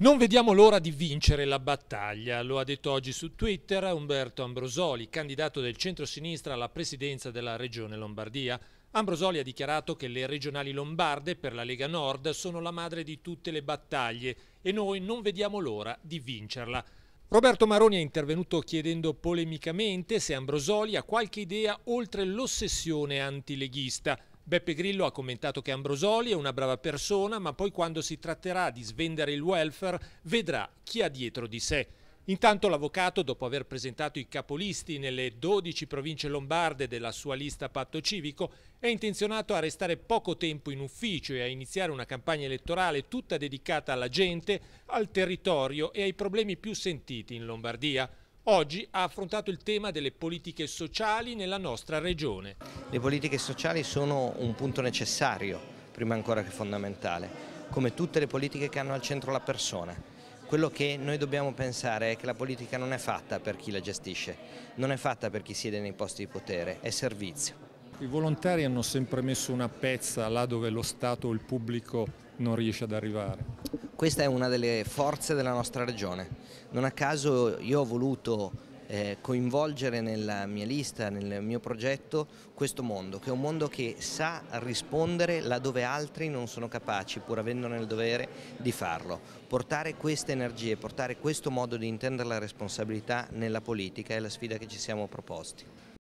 Non vediamo l'ora di vincere la battaglia, lo ha detto oggi su Twitter Umberto Ambrosoli, candidato del centro-sinistra alla presidenza della regione Lombardia. Ambrosoli ha dichiarato che le regionali lombarde per la Lega Nord sono la madre di tutte le battaglie e noi non vediamo l'ora di vincerla. Roberto Maroni è intervenuto chiedendo polemicamente se Ambrosoli ha qualche idea oltre l'ossessione antileghista. Beppe Grillo ha commentato che Ambrosoli è una brava persona, ma poi quando si tratterà di svendere il welfare vedrà chi ha dietro di sé. Intanto l'avvocato, dopo aver presentato i capolisti nelle 12 province lombarde della sua lista patto civico, è intenzionato a restare poco tempo in ufficio e a iniziare una campagna elettorale tutta dedicata alla gente, al territorio e ai problemi più sentiti in Lombardia. Oggi ha affrontato il tema delle politiche sociali nella nostra regione. Le politiche sociali sono un punto necessario, prima ancora che fondamentale, come tutte le politiche che hanno al centro la persona. Quello che noi dobbiamo pensare è che la politica non è fatta per chi la gestisce, non è fatta per chi siede nei posti di potere, è servizio. I volontari hanno sempre messo una pezza là dove lo Stato o il pubblico non riesce ad arrivare questa è una delle forze della nostra regione. Non a caso io ho voluto eh, coinvolgere nella mia lista, nel mio progetto, questo mondo, che è un mondo che sa rispondere laddove altri non sono capaci, pur avendone il dovere di farlo. Portare queste energie, portare questo modo di intendere la responsabilità nella politica è la sfida che ci siamo proposti.